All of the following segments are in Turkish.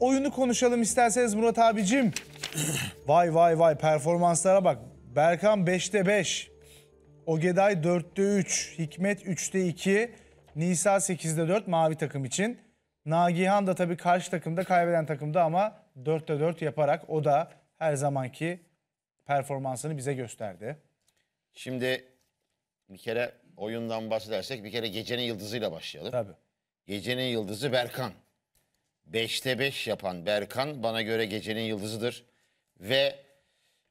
oyunu konuşalım isterseniz Murat abicim. vay vay vay performanslara bak. Berkan 5'te 5. Ogeday 4'te 3. Hikmet 3'te 2. Nisa 8'de 4 mavi takım için. Nagihan da tabii karşı takımda kaybeden takımda ama 4'te 4 yaparak o da her zamanki performansını bize gösterdi. Şimdi bir kere oyundan bahsedersek bir kere gecenin yıldızıyla başlayalım. Tabii. Gecenin yıldızı Berkan. 5'te 5 yapan Berkan bana göre gecenin yıldızıdır. Ve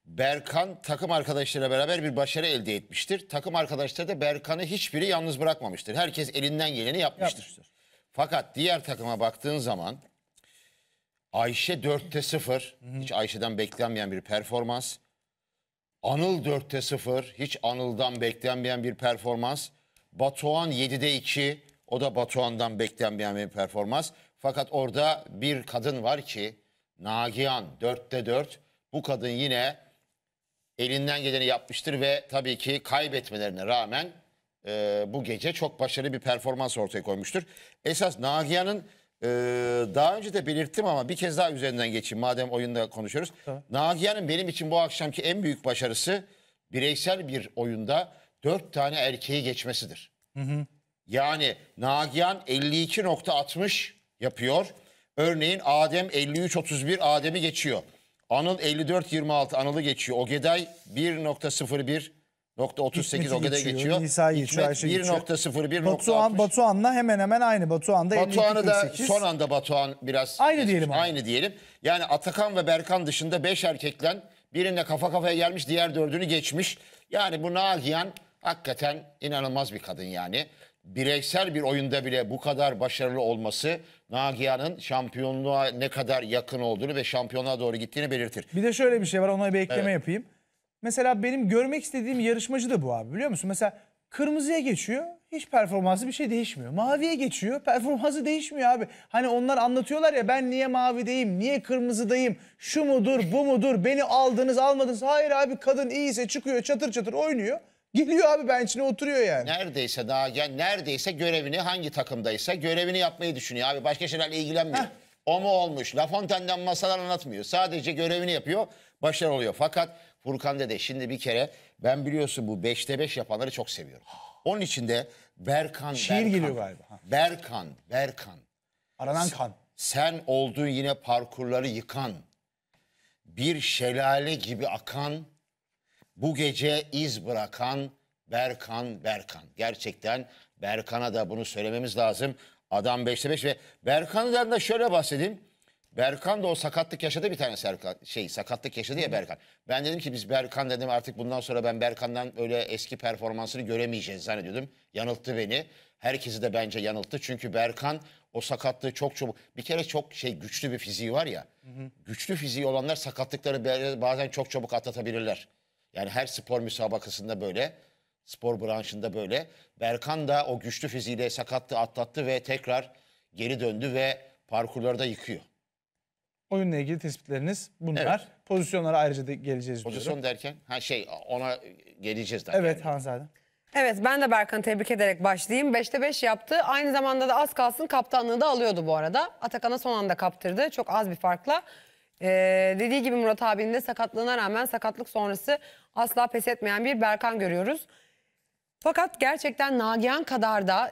Berkan takım arkadaşlarıyla beraber bir başarı elde etmiştir. Takım arkadaşları da Berkan'ı hiçbiri yalnız bırakmamıştır. Herkes elinden geleni yapmıştır. yapmıştır. Fakat diğer takıma baktığın zaman Ayşe 4'te 0 hiç Ayşe'den beklenmeyen bir performans. Anıl 4'te 0 hiç Anıl'dan beklenmeyen bir performans. Batuhan 7'de 2 o da Batuhan'dan beklenmeyen bir performans. Fakat orada bir kadın var ki Nagihan dörtte dört. Bu kadın yine elinden geleni yapmıştır ve tabii ki kaybetmelerine rağmen e, bu gece çok başarılı bir performans ortaya koymuştur. Esas Nagihan'ın e, daha önce de belirttim ama bir kez daha üzerinden geçeyim madem oyunda konuşuyoruz. Tamam. Nagihan'ın benim için bu akşamki en büyük başarısı bireysel bir oyunda dört tane erkeği geçmesidir. Hı hı. Yani Nagihan 52.60 yapıyor. Örneğin Adem 53-31 Adem'i geçiyor. Anıl 54-26 Anıl'ı geçiyor. Ogeday 1.01.38 Ogeday geçiyor. Nisa geçiyor. Batuhan, Batuhan'la hemen hemen aynı. Batuhan'da Batuhan'ı da son anda Batuhan biraz Aynı geçmiş. diyelim ama. Aynı diyelim. Yani Atakan ve Berkan dışında 5 erkekle birinde kafa kafaya gelmiş diğer dördünü geçmiş. Yani bu Nagihan hakikaten inanılmaz bir kadın yani bireysel bir oyunda bile bu kadar başarılı olması Nagihan'ın şampiyonluğa ne kadar yakın olduğunu ve şampiyonluğa doğru gittiğini belirtir. Bir de şöyle bir şey var ona bir ekleme Evet. yapayım. Mesela benim görmek istediğim yarışmacı da bu abi biliyor musun? Mesela kırmızıya geçiyor hiç performansı bir şey değişmiyor. Maviye geçiyor performansı değişmiyor abi. Hani onlar anlatıyorlar ya ben niye mavideyim, niye kırmızıdayım, şu mudur bu mudur beni aldınız almadınız. Hayır abi kadın iyiyse çıkıyor çatır çatır oynuyor. Geliyor abi bençine oturuyor yani. Neredeyse daha ya neredeyse görevini hangi takımdaysa görevini yapmayı düşünüyor abi. Başka şeylerle ilgilenmiyor. Heh. O mu olmuş? La masalar anlatmıyor. Sadece görevini yapıyor. Başarılı oluyor. Fakat Furkan Dede şimdi bir kere ben biliyorsun bu 5'te 5 yapanları çok seviyorum. Onun için de Berkan, Şiir Berkan, geliyor galiba. Berkan, Berkan. Aranan kan. Sen oldun yine parkurları yıkan. Bir şelale gibi akan bu gece iz bırakan Berkan Berkan. Gerçekten Berkan'a da bunu söylememiz lazım. Adam 5'te 5 ve Berkan'dan da şöyle bahsedeyim. Berkan da o sakatlık yaşadı bir tane Serkan, şey sakatlık yaşadı ya Berkan. Ben dedim ki biz Berkan dedim artık bundan sonra ben Berkan'dan öyle eski performansını göremeyeceğiz zannediyordum. Yanılttı beni. Herkesi de bence yanılttı. Çünkü Berkan o sakatlığı çok çabuk. Bir kere çok şey güçlü bir fiziği var ya. Hı hı. Güçlü fiziği olanlar sakatlıkları bazen çok çabuk atlatabilirler. Yani her spor müsabakasında böyle, spor branşında böyle. Berkan da o güçlü fiziğiyle sakattı, atlattı ve tekrar geri döndü ve parkurları da yıkıyor. Oyunla ilgili tespitleriniz bunlar. Evet. Pozisyonlara ayrıca da geleceğiz Pozisyon diyorum. derken? Ha şey ona geleceğiz daha. Evet yani. Hanzade. Evet ben de Berkan'ı tebrik ederek başlayayım. 5'te 5 yaptı. Aynı zamanda da az kalsın kaptanlığı da alıyordu bu arada. Atakan'a son anda kaptırdı. Çok az bir farkla. Ee, dediği gibi Murat abinin de sakatlığına rağmen sakatlık sonrası asla pes etmeyen bir Berkan görüyoruz. Fakat gerçekten Nagihan kadar da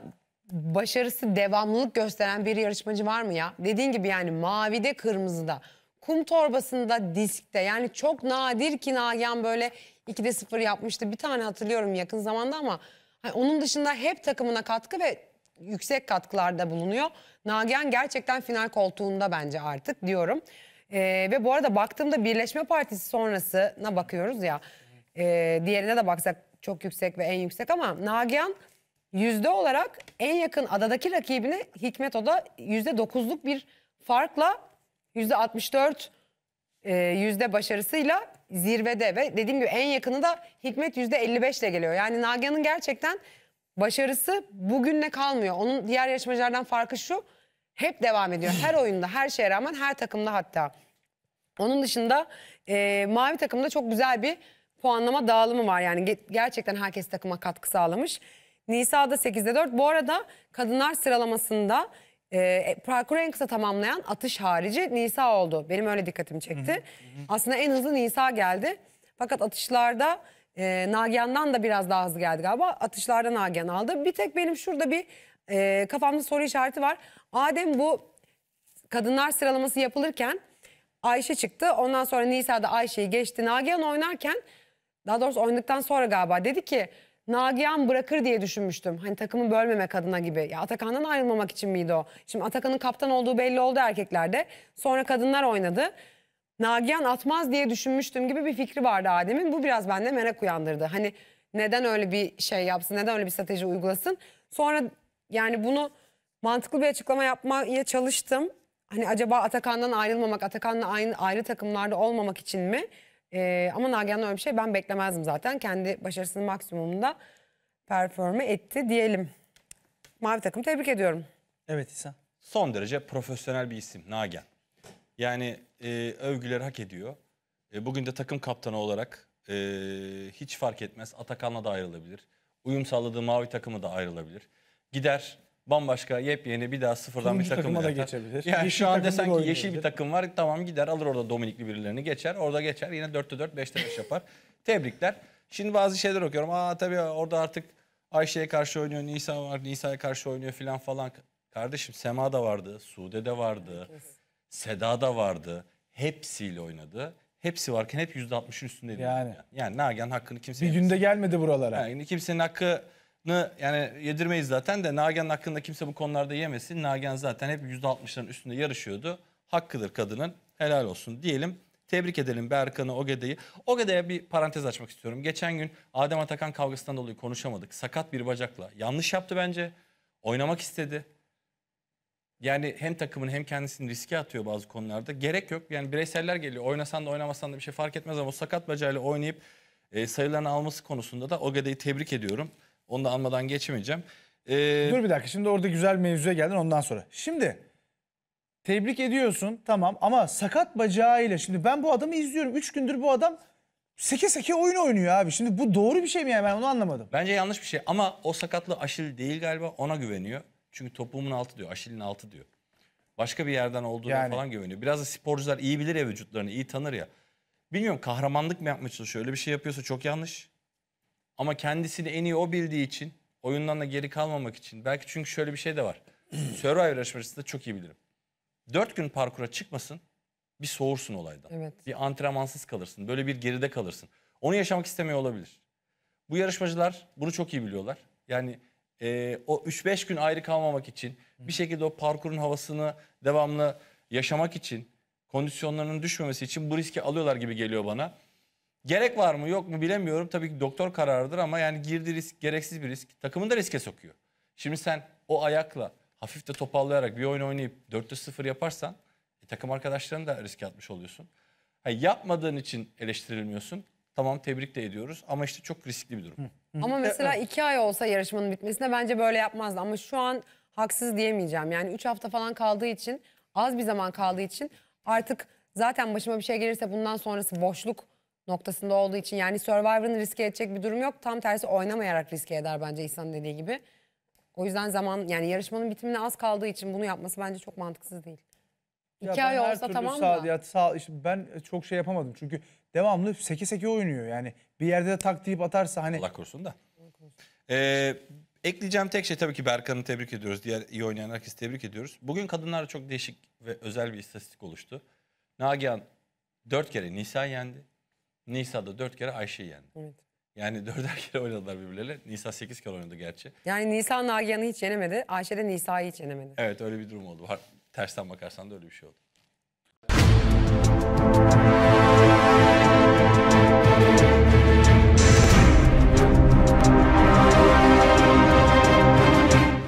başarısı devamlılık gösteren bir yarışmacı var mı ya? Dediğin gibi yani mavide kırmızıda kum torbasında diskte yani çok nadir ki Nagihan böyle 2'de 0 yapmıştı. Bir tane hatırlıyorum yakın zamanda ama hani onun dışında hep takımına katkı ve yüksek katkılarda bulunuyor. Nagihan gerçekten final koltuğunda bence artık diyorum. Ee, ve bu arada baktığımda Birleşme Partisi sonrasına bakıyoruz ya. E, diğerine de baksak çok yüksek ve en yüksek ama Nagihan yüzde olarak en yakın adadaki rakibini Hikmet Oda yüzde dokuzluk bir farkla yüzde 64 e, yüzde başarısıyla zirvede ve dediğim gibi en yakını da Hikmet yüzde 55 ile geliyor. Yani Nagihan'ın gerçekten başarısı bugünle kalmıyor. Onun diğer yarışmacılardan farkı şu hep devam ediyor. Her oyunda, her şeye rağmen, her takımda hatta. Onun dışında e, mavi takımda çok güzel bir puanlama dağılımı var. Yani ge gerçekten herkes takıma katkı sağlamış. Nisa da 8'de 4. Bu arada kadınlar sıralamasında e, e, parkuru en kısa tamamlayan atış harici Nisa oldu. Benim öyle dikkatimi çekti. Aslında en hızlı Nisa geldi. Fakat atışlarda e, Nagihan'dan da biraz daha hızlı geldi galiba. Atışlarda Nagihan aldı. Bir tek benim şurada bir e, kafamda soru işareti var. Adem bu kadınlar sıralaması yapılırken Ayşe çıktı. Ondan sonra Nisa da Ayşe'yi geçti. Nagihan oynarken daha doğrusu oynadıktan sonra galiba dedi ki Nagihan bırakır diye düşünmüştüm. Hani takımı bölmemek adına gibi. Ya Atakan'dan ayrılmamak için miydi o? Şimdi Atakan'ın kaptan olduğu belli oldu erkeklerde. Sonra kadınlar oynadı. Nagihan atmaz diye düşünmüştüm gibi bir fikri vardı Adem'in. Bu biraz bende merak uyandırdı. Hani neden öyle bir şey yapsın, neden öyle bir strateji uygulasın? Sonra yani bunu mantıklı bir açıklama yapmaya çalıştım. Hani acaba Atakan'dan ayrılmamak, Atakan'la aynı ayrı takımlarda olmamak için mi? Ee, ama Nagihan'dan öyle bir şey ben beklemezdim zaten. Kendi başarısını maksimumunda performe etti diyelim. Mavi takım tebrik ediyorum. Evet İsa. Son derece profesyonel bir isim Nagihan. Yani e, övgüleri hak ediyor. E, bugün de takım kaptanı olarak e, hiç fark etmez. Atakan'la da ayrılabilir. Uyum sağladığı mavi takımı da ayrılabilir. Gider bambaşka yepyeni bir daha sıfırdan bir takıma da geçebilir. Yani yeşil şu an desen ki yeşil bir takım var tamam gider alır orada Dominikli birilerini geçer. Orada geçer yine 4'te 4 5'te 5 yapar. Tebrikler. Şimdi bazı şeyler okuyorum. Aa tabii orada artık Ayşe'ye karşı oynuyor, Nisa var, Nisa'ya karşı oynuyor filan falan. Kardeşim Sema da vardı, Sude de vardı, Seda da vardı. Hepsiyle oynadı. Hepsi varken hep %60'ın üstündeydi. Yani. yani. Yani Nagihan hakkını kimse... Bir günde gelmedi buralara. Yani kimsenin hakkı yani yedirmeyiz zaten de Nagihan'ın hakkında kimse bu konularda yemesin. Nagihan zaten hep %60'ların üstünde yarışıyordu. Hakkıdır kadının. Helal olsun diyelim. Tebrik edelim Berkan'ı, Ogede'yi. Ogede'ye bir parantez açmak istiyorum. Geçen gün Adem Atakan kavgasından dolayı konuşamadık. Sakat bir bacakla. Yanlış yaptı bence. Oynamak istedi. Yani hem takımın hem kendisini riske atıyor bazı konularda. Gerek yok. Yani bireyseller geliyor. Oynasan da oynamasan da bir şey fark etmez ama o sakat bacağıyla oynayıp e, sayılarını alması konusunda da Ogede'yi tebrik ediyorum. Onu da anmadan geçemeyeceğim. Ee, Dur bir dakika şimdi orada güzel mevzuya geldin ondan sonra. Şimdi tebrik ediyorsun tamam ama sakat bacağıyla şimdi ben bu adamı izliyorum. Üç gündür bu adam seke seke oyun oynuyor abi. Şimdi bu doğru bir şey mi yani ben onu anlamadım. Bence yanlış bir şey ama o sakatlı Aşil değil galiba ona güveniyor. Çünkü topuğumun altı diyor, Aşil'in altı diyor. Başka bir yerden olduğunu Yani. falan güveniyor. Biraz da sporcular iyi bilir ya vücutlarını, iyi tanır ya. Bilmiyorum kahramanlık mı yapmaya çalışıyor? Öyle bir şey yapıyorsa çok yanlış. Ama kendisini en iyi o bildiği için oyundan da geri kalmamak için. Belki çünkü şöyle bir şey de var. Survivor yarışmasında çok iyi bilirim. Dört gün parkura çıkmasın bir soğursun olaydan. Evet. Bir antrenmansız kalırsın. Böyle bir geride kalırsın. Onu yaşamak istemiyor olabilir. Bu yarışmacılar bunu çok iyi biliyorlar. Yani e, o 3-5 gün ayrı kalmamak için bir şekilde o parkurun havasını devamlı yaşamak için kondisyonlarının düşmemesi için bu riski alıyorlar gibi geliyor bana. Gerek var mı yok mu bilemiyorum. Tabii ki doktor kararıdır ama yani girdi risk gereksiz bir risk. Takımını da riske sokuyor. Şimdi sen o ayakla hafif de topallayarak bir oyun oynayıp 4-0 yaparsan e, takım arkadaşlarını da riske atmış oluyorsun. Ha, yapmadığın için eleştirilmiyorsun. Tamam tebrik de ediyoruz ama işte çok riskli bir durum. Ama mesela iki ay olsa yarışmanın bitmesine bence böyle yapmazdı. Ama şu an haksız diyemeyeceğim. Yani üç hafta falan kaldığı için az bir zaman kaldığı için artık zaten başıma bir şey gelirse bundan sonrası boşluk noktasında olduğu için yani Survivor'ın riske edecek bir durum yok. Tam tersi oynamayarak riske eder bence İhsan dediği gibi. O yüzden zaman yani yarışmanın bitimine az kaldığı için bunu yapması bence çok mantıksız değil. Ya İki ay olsa türlü tamam sağ, mı? Ya, sağ, işte ben çok şey yapamadım çünkü devamlı seke seke oynuyor yani. Bir yerde de tak deyip atarsa hani. Allah korusun da. Ee, ekleyeceğim tek şey tabii ki Berkan'ı tebrik ediyoruz. Diğer iyi oynayan herkesi tebrik ediyoruz. Bugün kadınlar çok değişik ve özel bir istatistik oluştu. Nagihan dört kere Nisa yendi. Nisa'da dört kere Ayşe'yi yendi. Evet. Yani dörder kere oynadılar birbirleriyle. Nisa sekiz kere oynadı gerçi. Yani Nisa Nagihan'ı hiç yenemedi. Ayşe de Nisa'yı hiç yenemedi. Evet öyle bir durum oldu. Tersten bakarsan da öyle bir şey oldu.